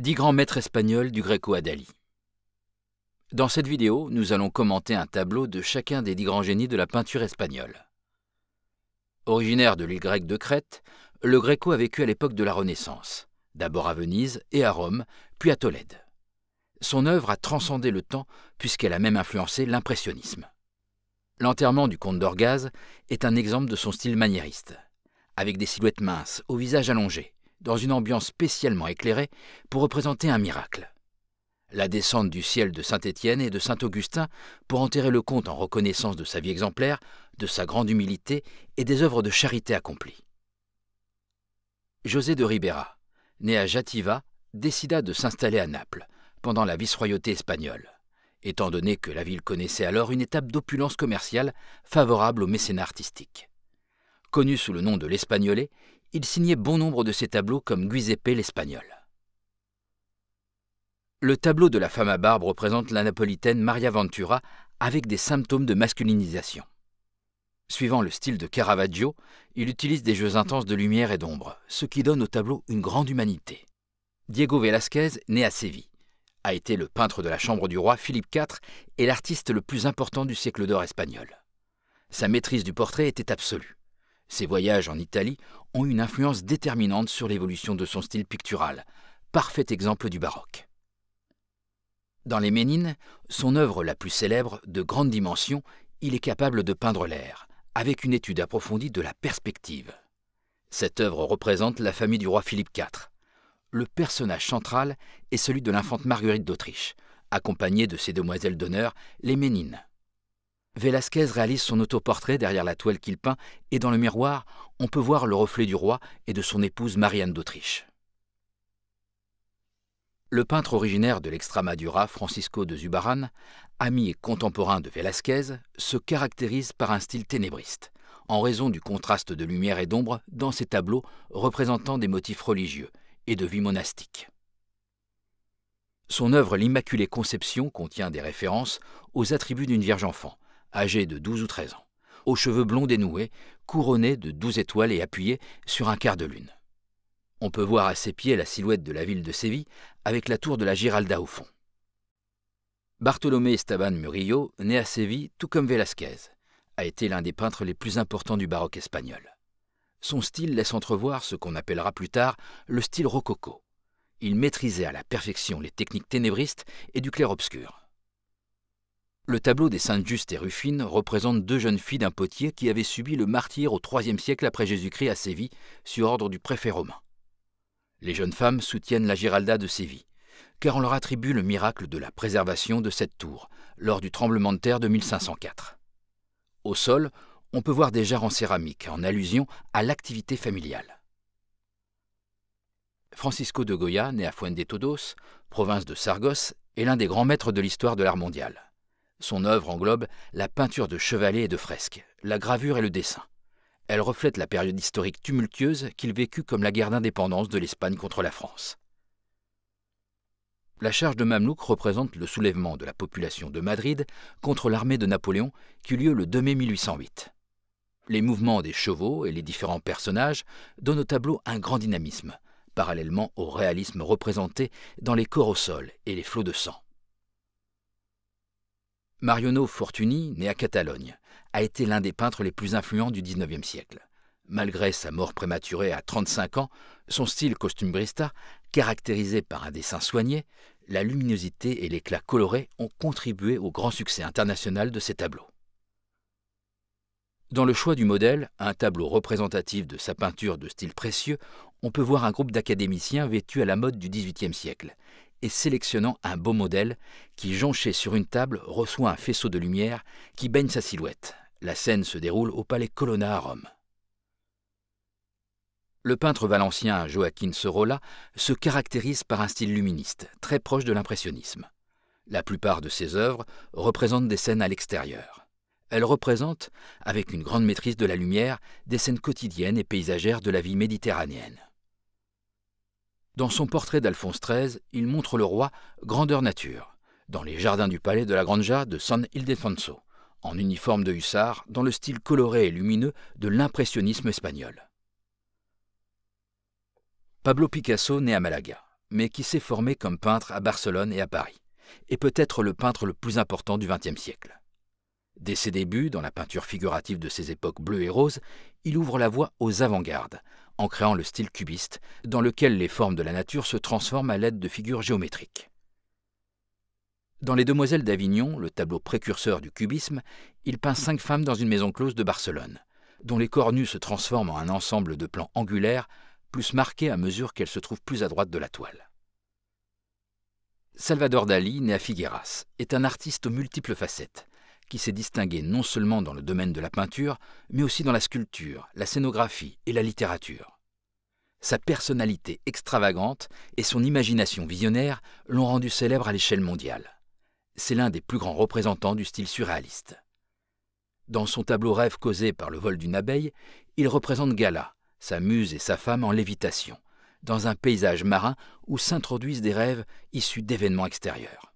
Dix grands maîtres espagnols du Gréco-Adali. Dans cette vidéo, nous allons commenter un tableau de chacun des dix grands génies de la peinture espagnole. Originaire de l'île grecque de Crète, le Greco a vécu à l'époque de la Renaissance, d'abord à Venise et à Rome, puis à Tolède. Son œuvre a transcendé le temps puisqu'elle a même influencé l'impressionnisme. L'enterrement du comte d'Orgaz est un exemple de son style maniériste, avec des silhouettes minces, au visage allongé, dans une ambiance spécialement éclairée, pour représenter un miracle. La descente du ciel de Saint-Étienne et de Saint-Augustin pour enterrer le comte en reconnaissance de sa vie exemplaire, de sa grande humilité et des œuvres de charité accomplies. José de Ribera, né à Jativa, décida de s'installer à Naples, pendant la vice-royauté espagnole, étant donné que la ville connaissait alors une étape d'opulence commerciale favorable au mécénat artistique. Connu sous le nom de l'Espagnolet, il signait bon nombre de ses tableaux comme Giuseppe l'Espagnol. Le tableau de la femme à barbe représente la napolitaine Maria Ventura avec des symptômes de masculinisation. Suivant le style de Caravaggio, il utilise des jeux intenses de lumière et d'ombre, ce qui donne au tableau une grande humanité. Diego Velázquez, né à Séville, a été le peintre de la chambre du roi Philippe IV et l'artiste le plus important du siècle d'or espagnol. Sa maîtrise du portrait était absolue. Ses voyages en Italie ont une influence déterminante sur l'évolution de son style pictural, parfait exemple du baroque. Dans Les Ménines, son œuvre la plus célèbre, de grande dimension, il est capable de peindre l'air, avec une étude approfondie de la perspective. Cette œuvre représente la famille du roi Philippe IV. Le personnage central est celui de l'infante Marguerite d'Autriche, accompagnée de ses demoiselles d'honneur, les Ménines. Velázquez réalise son autoportrait derrière la toile qu'il peint et dans le miroir, on peut voir le reflet du roi et de son épouse Marianne d'Autriche. Le peintre originaire de l'Extremadura, Francisco de Zubaran, ami et contemporain de Velázquez, se caractérise par un style ténébriste, en raison du contraste de lumière et d'ombre dans ses tableaux représentant des motifs religieux et de vie monastique. Son œuvre L'Immaculée Conception contient des références aux attributs d'une vierge enfant, âgé de 12 ou 13 ans, aux cheveux blonds dénoués, couronné de 12 étoiles et appuyé sur un quart de lune. On peut voir à ses pieds la silhouette de la ville de Séville avec la tour de la Giralda au fond. Bartolomé Esteban Murillo, né à Séville tout comme Velázquez, a été l'un des peintres les plus importants du baroque espagnol. Son style laisse entrevoir ce qu'on appellera plus tard le style rococo. Il maîtrisait à la perfection les techniques ténébristes et du clair-obscur. Le tableau des Saintes Justes et Ruffine représente deux jeunes filles d'un potier qui avaient subi le martyre au IIIe siècle après Jésus-Christ à Séville, sur ordre du préfet romain. Les jeunes femmes soutiennent la Giralda de Séville, car on leur attribue le miracle de la préservation de cette tour lors du tremblement de terre de 1504. Au sol, on peut voir des jarres en céramique, en allusion à l'activité familiale. Francisco de Goya, né à Fuente Todos, province de Sargos, est l'un des grands maîtres de l'histoire de l'art mondial. Son œuvre englobe la peinture de chevalets et de fresques, la gravure et le dessin. Elle reflète la période historique tumultueuse qu'il vécut comme la guerre d'indépendance de l'Espagne contre la France. La charge de Mamelouk représente le soulèvement de la population de Madrid contre l'armée de Napoléon qui eut lieu le 2 mai 1808. Les mouvements des chevaux et les différents personnages donnent au tableau un grand dynamisme, parallèlement au réalisme représenté dans les corps au sol et les flots de sang. Mariano Fortuny, né à Catalogne, a été l'un des peintres les plus influents du XIXe siècle. Malgré sa mort prématurée à 35 ans, son style costumbrista, caractérisé par un dessin soigné, la luminosité et l'éclat coloré ont contribué au grand succès international de ses tableaux. Dans le choix du modèle, un tableau représentatif de sa peinture de style précieux, on peut voir un groupe d'académiciens vêtus à la mode du XVIIIe siècle et sélectionnant un beau modèle qui, jonché sur une table, reçoit un faisceau de lumière qui baigne sa silhouette. La scène se déroule au palais Colonna à Rome. Le peintre valencien Joaquin Sorolla se caractérise par un style luministe, très proche de l'impressionnisme. La plupart de ses œuvres représentent des scènes à l'extérieur. Elles représentent, avec une grande maîtrise de la lumière, des scènes quotidiennes et paysagères de la vie méditerranéenne. Dans son portrait d'Alphonse XIII, il montre le roi grandeur nature, dans les jardins du palais de la Granja de San Ildefonso, en uniforme de hussard, dans le style coloré et lumineux de l'impressionnisme espagnol. Pablo Picasso naît à Malaga, mais qui s'est formé comme peintre à Barcelone et à Paris, est peut-être le peintre le plus important du XXe siècle. Dès ses débuts, dans la peinture figurative de ses époques bleues et roses, il ouvre la voie aux avant-gardes, en créant le style cubiste, dans lequel les formes de la nature se transforment à l'aide de figures géométriques. Dans Les Demoiselles d'Avignon, le tableau précurseur du cubisme, il peint cinq femmes dans une maison close de Barcelone, dont les corps nus se transforment en un ensemble de plans angulaires, plus marqués à mesure qu'elles se trouvent plus à droite de la toile. Salvador Dali, né à Figueras, est un artiste aux multiples facettes qui s'est distingué non seulement dans le domaine de la peinture, mais aussi dans la sculpture, la scénographie et la littérature. Sa personnalité extravagante et son imagination visionnaire l'ont rendu célèbre à l'échelle mondiale. C'est l'un des plus grands représentants du style surréaliste. Dans son tableau Rêve causé par le vol d'une abeille, il représente Gala, sa muse et sa femme en lévitation, dans un paysage marin où s'introduisent des rêves issus d'événements extérieurs.